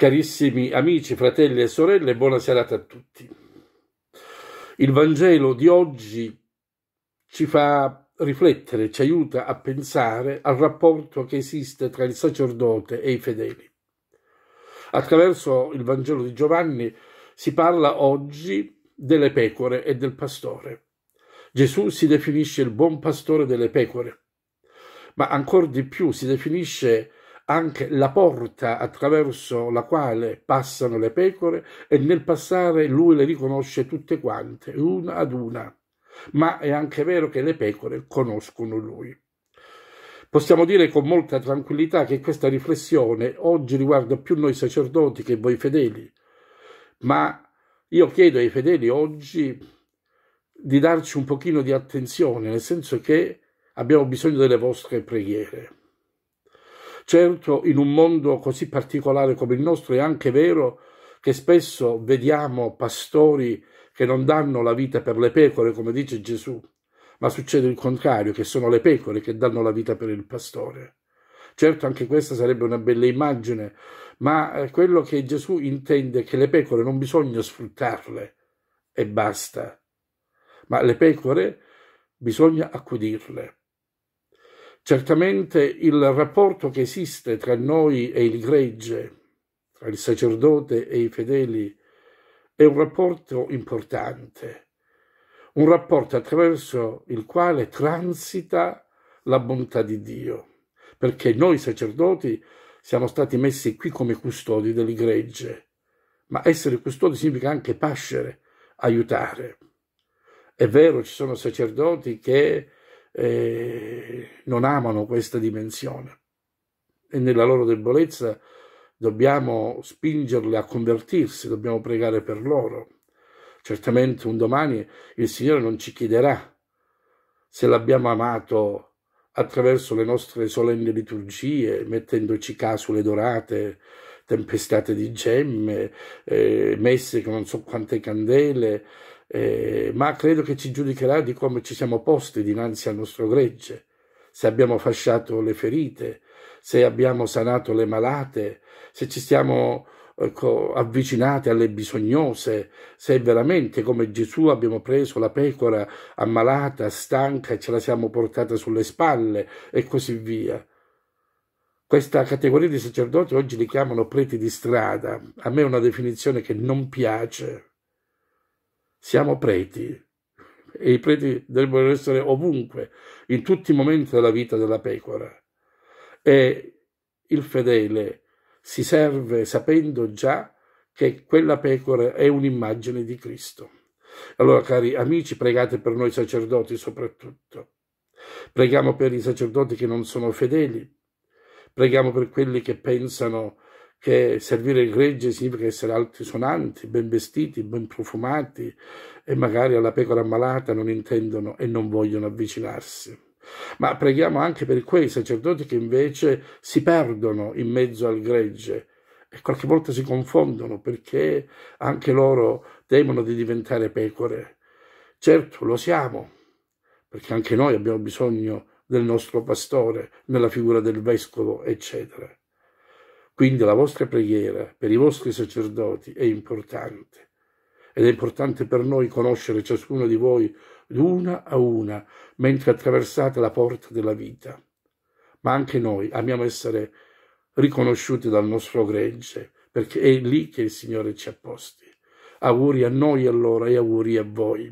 Carissimi amici, fratelli e sorelle, buona serata a tutti. Il Vangelo di oggi ci fa riflettere, ci aiuta a pensare al rapporto che esiste tra il sacerdote e i fedeli. Attraverso il Vangelo di Giovanni si parla oggi delle pecore e del pastore. Gesù si definisce il buon pastore delle pecore, ma ancora di più si definisce il anche la porta attraverso la quale passano le pecore e nel passare lui le riconosce tutte quante, una ad una. Ma è anche vero che le pecore conoscono lui. Possiamo dire con molta tranquillità che questa riflessione oggi riguarda più noi sacerdoti che voi fedeli, ma io chiedo ai fedeli oggi di darci un pochino di attenzione, nel senso che abbiamo bisogno delle vostre preghiere. Certo, in un mondo così particolare come il nostro è anche vero che spesso vediamo pastori che non danno la vita per le pecore, come dice Gesù, ma succede il contrario, che sono le pecore che danno la vita per il pastore. Certo, anche questa sarebbe una bella immagine, ma eh, quello che Gesù intende è che le pecore non bisogna sfruttarle e basta, ma le pecore bisogna accudirle. Certamente il rapporto che esiste tra noi e il gregge, tra il sacerdote e i fedeli, è un rapporto importante, un rapporto attraverso il quale transita la bontà di Dio, perché noi sacerdoti siamo stati messi qui come custodi delle gregge, ma essere custodi significa anche pascere, aiutare. È vero, ci sono sacerdoti che eh, non amano questa dimensione e nella loro debolezza dobbiamo spingerle a convertirsi, dobbiamo pregare per loro. Certamente un domani il Signore non ci chiederà se l'abbiamo amato attraverso le nostre solenni liturgie, mettendoci casule dorate, tempestate di gemme, eh, messe con non so quante candele, eh, ma credo che ci giudicherà di come ci siamo posti dinanzi al nostro gregge, se abbiamo fasciato le ferite, se abbiamo sanato le malate, se ci stiamo ecco, eh, avvicinati alle bisognose, se veramente come Gesù abbiamo preso la pecora ammalata, stanca e ce la siamo portata sulle spalle e così via. Questa categoria di sacerdoti oggi li chiamano preti di strada, a me è una definizione che non piace siamo preti e i preti devono essere ovunque, in tutti i momenti della vita della pecora. E il fedele si serve sapendo già che quella pecora è un'immagine di Cristo. Allora, cari amici, pregate per noi sacerdoti soprattutto. Preghiamo per i sacerdoti che non sono fedeli, preghiamo per quelli che pensano che servire il gregge significa essere altisonanti, ben vestiti, ben profumati e magari alla pecora malata non intendono e non vogliono avvicinarsi. Ma preghiamo anche per quei sacerdoti che invece si perdono in mezzo al gregge e qualche volta si confondono perché anche loro temono di diventare pecore. Certo, lo siamo, perché anche noi abbiamo bisogno del nostro pastore nella figura del vescovo, eccetera. Quindi la vostra preghiera per i vostri sacerdoti è importante ed è importante per noi conoscere ciascuno di voi l'una a una mentre attraversate la porta della vita. Ma anche noi amiamo essere riconosciuti dal nostro gregge perché è lì che il Signore ci ha posti. Auguri a noi allora e auguri a voi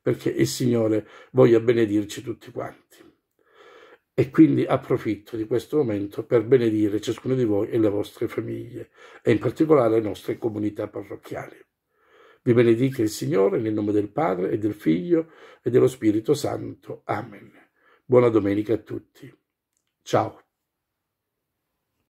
perché il Signore voglia benedirci tutti quanti. E quindi approfitto di questo momento per benedire ciascuno di voi e le vostre famiglie, e in particolare le nostre comunità parrocchiali. Vi benedica il Signore nel nome del Padre e del Figlio e dello Spirito Santo. Amen. Buona domenica a tutti. Ciao.